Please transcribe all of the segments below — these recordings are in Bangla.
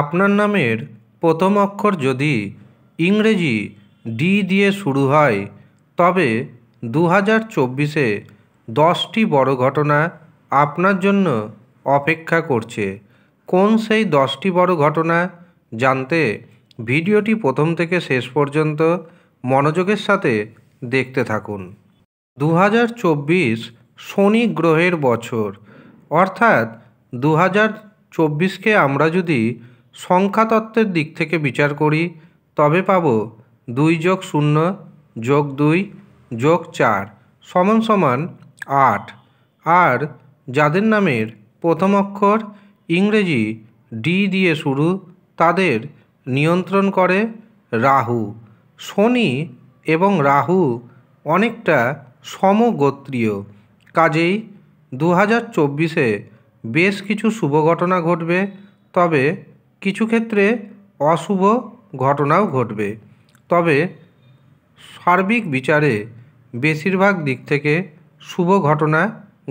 আপনার নামের প্রথম অক্ষর যদি ইংরেজি ডি দিয়ে শুরু হয় তবে দু হাজার চব্বিশে দশটি বড় ঘটনা আপনার জন্য অপেক্ষা করছে কোন সেই দশটি বড় ঘটনা জানতে ভিডিওটি প্রথম থেকে শেষ পর্যন্ত মনোযোগের সাথে দেখতে থাকুন দু হাজার চব্বিশ শনি গ্রহের বছর অর্থাৎ দু হাজার চব্বিশকে আমরা যদি সংখ্যাতত্ত্বের দিক থেকে বিচার করি তবে পাব দুই যোগ শূন্য যোগ দুই যোগ চার সমান সমান আট আর যাদের নামের প্রথম অক্ষর ইংরেজি ডি দিয়ে শুরু তাদের নিয়ন্ত্রণ করে রাহু শনি এবং রাহু অনেকটা সমগোত্রীয় কাজেই দু হাজার চব্বিশে বেশ কিছু শুভ ঘটনা ঘটবে তবে কিছু ক্ষেত্রে অশুভ ঘটনাও ঘটবে তবে সার্বিক বিচারে বেশিরভাগ দিক থেকে শুভ ঘটনা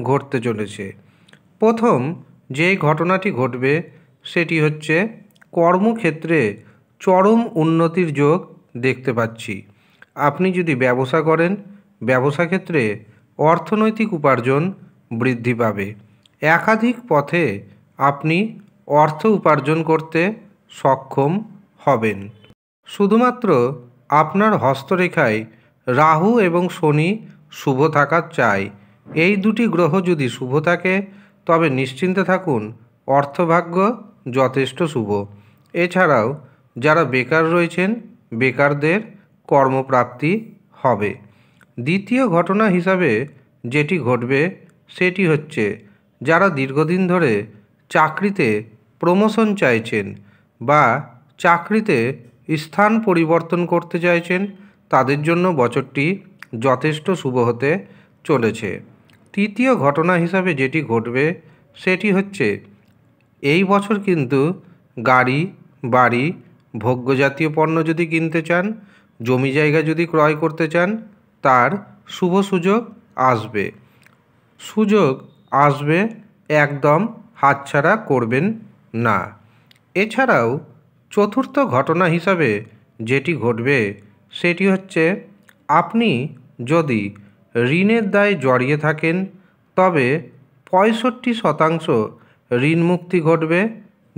ঘটতে চলেছে প্রথম যে ঘটনাটি ঘটবে সেটি হচ্ছে কর্মক্ষেত্রে চরম উন্নতির যোগ দেখতে পাচ্ছি আপনি যদি ব্যবসা করেন ব্যবসা ক্ষেত্রে অর্থনৈতিক উপার্জন বৃদ্ধি পাবে একাধিক পথে আপনি অর্থ উপার্জন করতে সক্ষম হবেন শুধুমাত্র আপনার হস্তরেখায় রাহু এবং শনি শুভ থাকা চাই এই দুটি গ্রহ যদি শুভ থাকে তবে নিশ্চিন্তে থাকুন অর্থভাগ্য যথেষ্ট শুভ এছাড়াও যারা বেকার রয়েছেন বেকারদের কর্মপ্রাপ্তি হবে দ্বিতীয় ঘটনা হিসাবে যেটি ঘটবে সেটি হচ্ছে যারা দীর্ঘদিন ধরে চাকরিতে প্রমোশন চাইছেন বা চাকরিতে স্থান পরিবর্তন করতে চাইছেন তাদের জন্য বছরটি যথেষ্ট শুভ হতে চলেছে তৃতীয় ঘটনা হিসাবে যেটি ঘটবে সেটি হচ্ছে এই বছর কিন্তু গাড়ি বাড়ি ভোগ্যজাতীয় পণ্য যদি কিনতে চান জমি জায়গা যদি ক্রয় করতে চান তার শুভ সুযোগ আসবে সুযোগ আসবে একদম হাতছাড়া করবেন না এছাড়াও চতুর্থ ঘটনা হিসাবে যেটি ঘটবে সেটি হচ্ছে আপনি যদি ঋণের দায় জড়িয়ে থাকেন তবে পঁয়ষট্টি শতাংশ ঋণ মুক্তি ঘটবে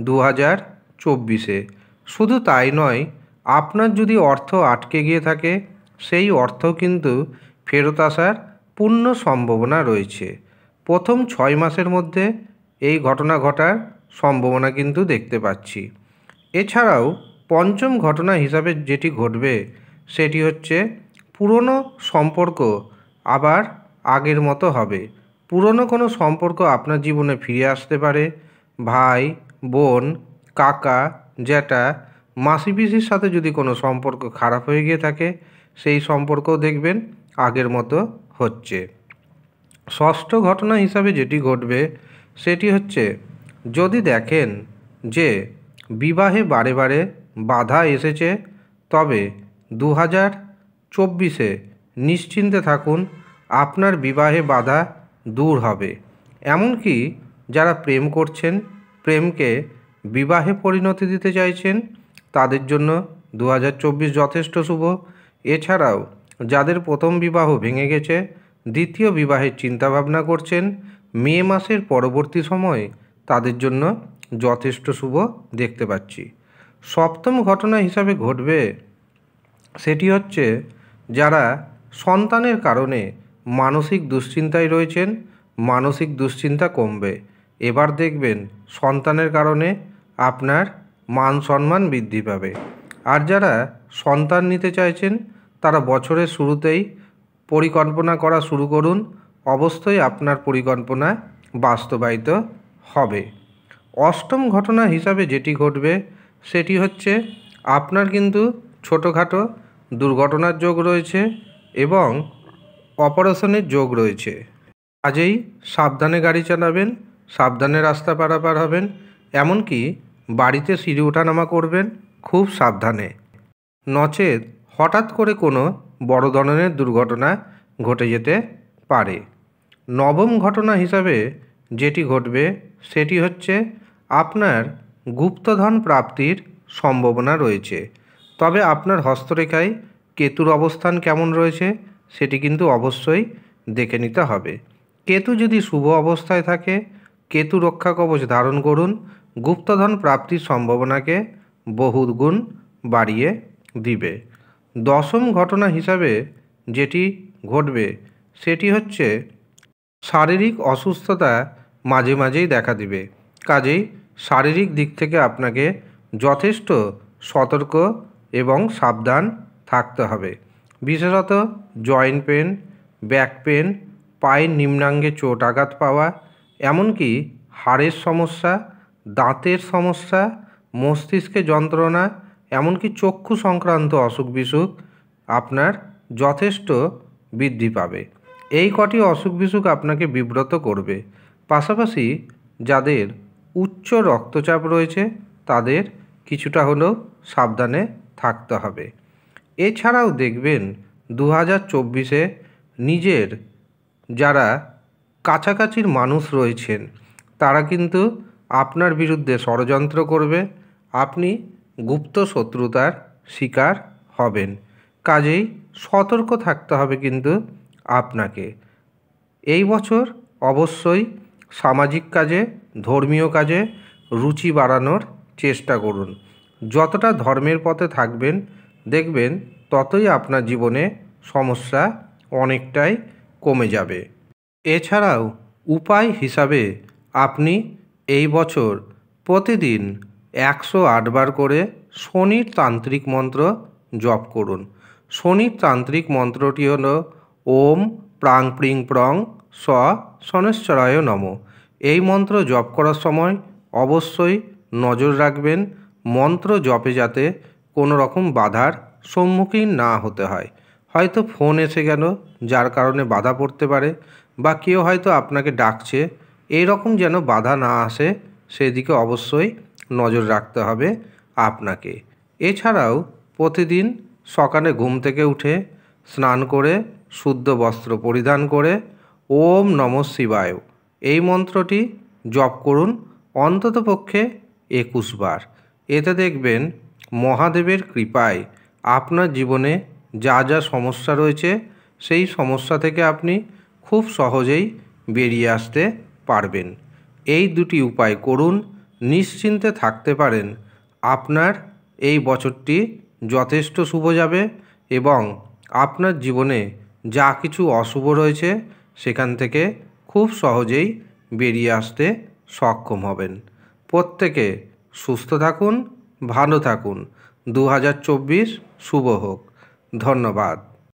দু হাজার চব্বিশে শুধু তাই নয় আপনার যদি অর্থ আটকে গিয়ে থাকে সেই অর্থ কিন্তু ফেরত আসার পূর্ণ সম্ভাবনা রয়েছে প্রথম ছয় মাসের মধ্যে এই ঘটনা ঘটার সম্ভাবনা কিন্তু দেখতে পাচ্ছি এছাড়াও পঞ্চম ঘটনা হিসাবে যেটি ঘটবে সেটি হচ্ছে পুরনো সম্পর্ক আবার আগের মতো হবে পুরনো কোনো সম্পর্ক আপনার জীবনে ফিরে আসতে পারে ভাই বোন কাকা জ্যাটা মাসি পিসির সাথে যদি কোনো সম্পর্ক খারাপ হয়ে গিয়ে থাকে সেই সম্পর্কও দেখবেন আগের মতো হচ্ছে ষষ্ঠ ঘটনা হিসাবে যেটি ঘটবে সেটি হচ্ছে যদি দেখেন যে বিবাহে বারে বারে বাধা এসেছে তবে দু হাজার চব্বিশে নিশ্চিন্তে থাকুন আপনার বিবাহে বাধা দূর হবে এমনকি যারা প্রেম করছেন প্রেমকে বিবাহে পরিণতি দিতে চাইছেন তাদের জন্য দু যথেষ্ট শুভ এছাড়াও যাদের প্রথম বিবাহ ভেঙে গেছে দ্বিতীয় বিবাহের চিন্তাভাবনা করছেন মে মাসের পরবর্তী সময়ে তাদের জন্য যথেষ্ট শুভ দেখতে পাচ্ছি সপ্তম ঘটনা হিসাবে ঘটবে সেটি হচ্ছে যারা সন্তানের কারণে মানসিক দুশ্চিন্তায় রয়েছেন মানসিক দুশ্চিন্তা কমবে এবার দেখবেন সন্তানের কারণে আপনার মান সম্মান বৃদ্ধি পাবে আর যারা সন্তান নিতে চাইছেন তারা বছরের শুরুতেই পরিকল্পনা করা শুরু করুন অবশ্যই আপনার পরিকল্পনা বাস্তবায়িত হবে অষ্টম ঘটনা হিসাবে যেটি ঘটবে সেটি হচ্ছে আপনার কিন্তু ছোটোখাটো দুর্ঘটনার যোগ রয়েছে এবং অপারেশনের যোগ রয়েছে কাজেই সাবধানে গাড়ি চালাবেন সাবধানে রাস্তা পারাপার হবেন এমনকি বাড়িতে সিঁড়ি ওঠানামা করবেন খুব সাবধানে নচেত হঠাৎ করে কোনো বড় ধরনের দুর্ঘটনা ঘটে যেতে পারে নবম ঘটনা হিসাবে যেটি ঘটবে সেটি হচ্ছে আপনার গুপ্তধন প্রাপ্তির সম্ভাবনা রয়েছে তবে আপনার হস্তরেখায় কেতুর অবস্থান কেমন রয়েছে সেটি কিন্তু অবশ্যই দেখে নিতে হবে কেতু যদি শুভ অবস্থায় থাকে কেতু রক্ষা কবচ ধারণ করুন গুপ্তধন প্রাপ্তির সম্ভাবনাকে বহুগুণ বাড়িয়ে দিবে দশম ঘটনা হিসাবে যেটি ঘটবে সেটি হচ্ছে শারীরিক অসুস্থতা মাঝে মাঝেই দেখা দিবে কাজেই শারীরিক দিক থেকে আপনাকে যথেষ্ট সতর্ক এবং সাবধান থাকতে হবে বিশেষত জয়েন্ট পেন ব্যাক পেন পায়ের নিম্নাঙ্গে চোট আঘাত পাওয়া এমনকি হাড়ের সমস্যা দাঁতের সমস্যা মস্তিষ্কে যন্ত্রণা এমনকি চক্ষু সংক্রান্ত অসুখ বিসুখ আপনার যথেষ্ট বৃদ্ধি পাবে এই কটি অসুখ বিসুখ আপনাকে বিব্রত করবে পাশাপাশি যাদের উচ্চ রক্তচাপ রয়েছে তাদের কিছুটা হলেও সাবধানে থাকতে হবে এছাড়াও দেখবেন দু হাজার চব্বিশে নিজের যারা কাছাকাছির মানুষ রয়েছেন তারা কিন্তু আপনার বিরুদ্ধে ষড়যন্ত্র করবে আপনি গুপ্ত শত্রুতার শিকার হবেন কাজেই সতর্ক থাকতে হবে কিন্তু আপনাকে এই বছর অবশ্যই সামাজিক কাজে ধর্মীয় কাজে রুচি বাড়ানোর চেষ্টা করুন যতটা ধর্মের পথে থাকবেন দেখবেন ততই আপনার জীবনে সমস্যা অনেকটাই কমে যাবে এছাড়াও উপায় হিসাবে আপনি এই বছর প্রতিদিন একশো আটবার করে শনির তান্ত্রিক মন্ত্র জপ করুন শনির তান্ত্রিক মন্ত্রটি হল ওম প্রাং প্রিং প্রং স শনেশ্বরায় নম এই মন্ত্র জপ করার সময় অবশ্যই নজর রাখবেন মন্ত্র জপে যাতে কোনো রকম বাধার সম্মুখীন না হতে হয় হয়তো ফোন এসে গেল যার কারণে বাধা পড়তে পারে বা কেউ হয়তো আপনাকে ডাকছে এরকম যেন বাধা না আসে সেদিকে অবশ্যই নজর রাখতে হবে আপনাকে এছাড়াও প্রতিদিন সকালে ঘুম থেকে উঠে স্নান করে শুদ্ধ বস্ত্র পরিধান করে ওম নম শিবায় এই মন্ত্রটি জপ করুন অন্ততপক্ষে একুশ বার এতে দেখবেন মহাদেবের কৃপায় আপনার জীবনে যা যা সমস্যা রয়েছে সেই সমস্যা থেকে আপনি খুব সহজেই বেরিয়ে আসতে পারবেন এই দুটি উপায় করুন নিশ্চিন্তে থাকতে পারেন আপনার এই বছরটি যথেষ্ট শুভ যাবে এবং আপনার জীবনে যা কিছু অশুভ রয়েছে সেখান থেকে খুব সহজেই বেরিয়ে আসতে সক্ষম হবেন প্রত্যেকে সুস্থ থাকুন ভালো থাকুন দু শুভ হোক ধন্যবাদ